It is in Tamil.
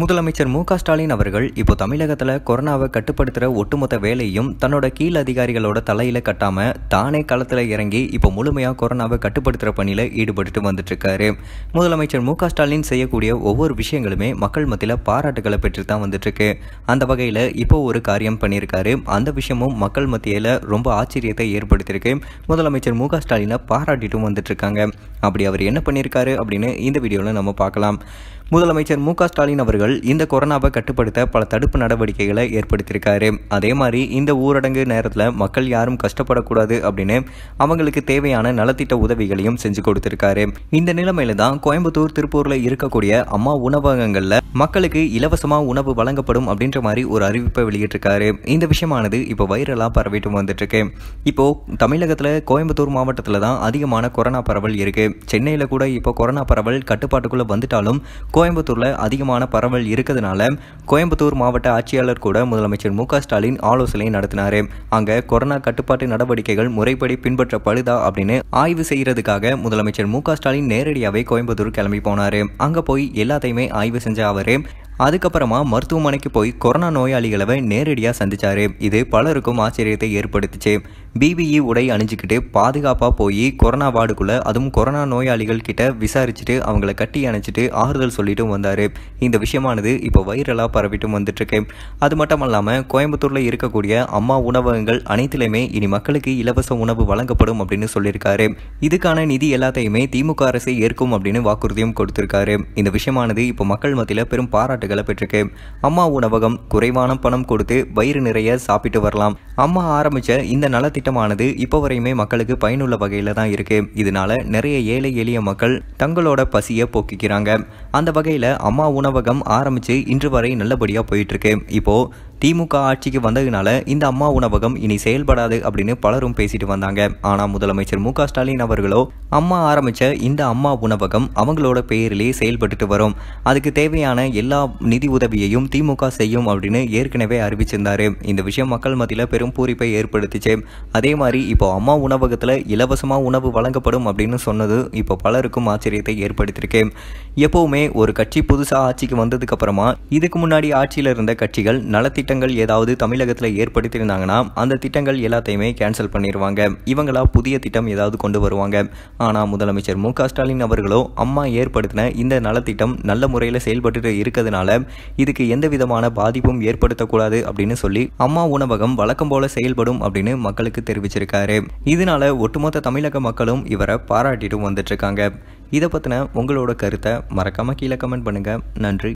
முதலமைச்சர் மு ஸ்டாலின் அவர்கள் இப்போ தமிழகத்தில் கொரோனாவை கட்டுப்படுத்துகிற ஒட்டுமொத்த வேலையும் தன்னோட கீழ் அதிகாரிகளோட தலையில் கட்டாமல் தானே களத்தில் இறங்கி இப்போ முழுமையாக கொரோனாவை கட்டுப்படுத்துகிற பணியில் ஈடுபட்டு வந்துட்டுருக்காரு முதலமைச்சர் மு ஸ்டாலின் செய்யக்கூடிய ஒவ்வொரு விஷயங்களுமே மக்கள் மத்தியில் பாராட்டுகளை பெற்று தான் வந்துட்டுருக்கு அந்த வகையில் இப்போ ஒரு காரியம் பண்ணியிருக்காரு அந்த விஷயமும் மக்கள் மத்தியில் ரொம்ப ஆச்சரியத்தை ஏற்படுத்தியிருக்கு முதலமைச்சர் மு ஸ்டாலினை பாராட்டிட்டும் வந்துட்டுருக்காங்க அப்படி அவர் என்ன பண்ணியிருக்காரு அப்படின்னு இந்த வீடியோவில் நம்ம பார்க்கலாம் முதலமைச்சர் மு ஸ்டாலின் அவர்கள் இந்த கொரோனாவை கட்டுப்படுத்த பல தடுப்பு நடவடிக்கைகளை ஏற்படுத்தியிருக்காரு அதே மாதிரி இந்த ஊரடங்கு நேரத்தில் மக்கள் யாரும் கஷ்டப்படக்கூடாது அப்படின்னு அவங்களுக்கு தேவையான நலத்திட்ட உதவிகளையும் செஞ்சு கொடுத்திருக்காரு இந்த நிலைமையில தான் கோயம்புத்தூர் திருப்பூரில் இருக்கக்கூடிய அம்மா உணவகங்களில் மக்களுக்கு இலவசமாக உணவு வழங்கப்படும் அப்படின்ற மாதிரி ஒரு அறிவிப்பை வெளியிட்டிருக்காரு இந்த விஷயமானது இப்போ வைரலா பரவிட்டு வந்துட்டுருக்கு இப்போ தமிழகத்தில் கோயம்புத்தூர் மாவட்டத்தில் தான் அதிகமான கொரோனா பரவல் இருக்கு சென்னையில் கூட இப்போ கொரோனா பரவல் கட்டுப்பாட்டுக்குள்ளே வந்துட்டாலும் கோயம்புத்தூரில் அதிகமான பரவல் இருக்கிறதுனால கோயம்புத்தூர் மாவட்ட ஆட்சியாளர் கூட முதலமைச்சர் மு ஸ்டாலின் ஆலோசனை நடத்தினார் அங்கே கொரோனா கட்டுப்பாட்டு நடவடிக்கைகள் முறைப்படி பின்பற்றப்படுதா அப்படின்னு ஆய்வு செய்யறதுக்காக முதலமைச்சர் மு ஸ்டாலின் நேரடியாகவே கோயம்புத்தூர் கிளம்பி போனார் அங்கே போய் எல்லாத்தையுமே ஆய்வு செஞ்ச அவர் அதுக்கப்புறமா மருத்துவமனைக்கு போய் கொரோனா நோயாளிகளை நேரடியாக சந்தித்தார் இது பலருக்கும் ஆச்சரியத்தை ஏற்படுத்துச்சு பிபிஇ உடை அணிஞ்சிக்கிட்டு பாதுகாப்பாக போய் கொரோனா வார்டுக்குள்ளே அதுவும் கொரோனா நோயாளிகள் கிட்ட விசாரிச்சுட்டு அவங்கள கட்டி அணைச்சிட்டு ஆறுதல் சொல்லிட்டும் வந்தார் இந்த விஷயமானது இப்போ வைரலாக பரவிட்டும் வந்துட்டுருக்கு அது மட்டும் இல்லாமல் கோயம்புத்தூரில் இருக்கக்கூடிய அம்மா உணவகங்கள் அனைத்துலையுமே இனி மக்களுக்கு இலவச உணவு வழங்கப்படும் அப்படின்னு சொல்லியிருக்காரு இதுக்கான நிதி எல்லாத்தையுமே திமுக அரசை ஏற்கும் அப்படின்னு வாக்குறுதியும் கொடுத்திருக்காரு இந்த விஷயமானது இப்போ மக்கள் மத்தியில் பெரும் பாராட்டுகள் விருதுகளை அம்மா உணவகம் குறைவான பணம் கொடுத்து வயிறு நிறைய சாப்பிட்டு வரலாம் அம்மா ஆரம்பித்த இந்த நலத்திட்டமானது இப்போ வரையுமே மக்களுக்கு பயனுள்ள வகையில் தான் இருக்குது இதனால நிறைய ஏழை எளிய மக்கள் தங்களோட பசியை போக்கிக்கிறாங்க அந்த வகையில் அம்மா உணவகம் ஆரம்பித்து இன்று வரை நல்லபடியாக போயிட்டுருக்கு இப்போது திமுக ஆட்சிக்கு வந்ததுனால இந்த அம்மா உணவகம் இனி செயல்படாது அப்படின்னு பலரும் பேசிட்டு வந்தாங்க ஆனால் முதலமைச்சர் மு ஸ்டாலின் அவர்களோ அம்மா ஆரம்பித்த இந்த அம்மா உணவகம் அவங்களோட பெயரிலேயே செயல்பட்டுட்டு வரும் அதுக்கு தேவையான எல்லா நிதி உதவியையும் திமுக செய்யும் அப்படின்னு ஏற்கனவே அறிவிச்சிருந்தாரு இந்த விஷயம் மக்கள் மத்தியில் பெரும் பெரும் பூரிப்பை ஏற்படுத்திச்சு அதே மாதிரி இப்போ அம்மா உணவகத்தில் இலவசமாக உணவு வழங்கப்படும் அப்படின்னு சொன்னது இப்போ பலருக்கும் ஆச்சரியத்தை ஏற்படுத்தியிருக்கு எப்போவுமே ஒரு கட்சி புதுசாக ஆட்சிக்கு வந்ததுக்கு அப்புறமா இதுக்கு முன்னாடி ஆட்சியில் இருந்த கட்சிகள் நலத்திட்டங்கள் ஏதாவது தமிழகத்தில் ஏற்படுத்தியிருந்தாங்கன்னா அந்த திட்டங்கள் எல்லாத்தையுமே கேன்சல் பண்ணிடுவாங்க இவங்களா புதிய திட்டம் ஏதாவது கொண்டு வருவாங்க ஆனால் முதலமைச்சர் மு ஸ்டாலின் அவர்களோ அம்மா ஏற்படுத்தின இந்த நலத்திட்டம் நல்ல முறையில் செயல்பட்டு இருக்கிறதுனால இதுக்கு எந்த விதமான பாதிப்பும் ஏற்படுத்தக்கூடாது அப்படின்னு சொல்லி அம்மா உணவகம் வழக்கம் போல செயல்படும் அப்படின்னு மக்களுக்கு தெரிவிச்சிருக்காரு இதனால ஒட்டுமொத்த தமிழக மக்களும் இவரை பாராட்டிட்டு வந்துட்டு இருக்காங்க இதை பத்தின உங்களோட கருத்தை மறக்காம கீழே கமெண்ட் பண்ணுங்க நன்றி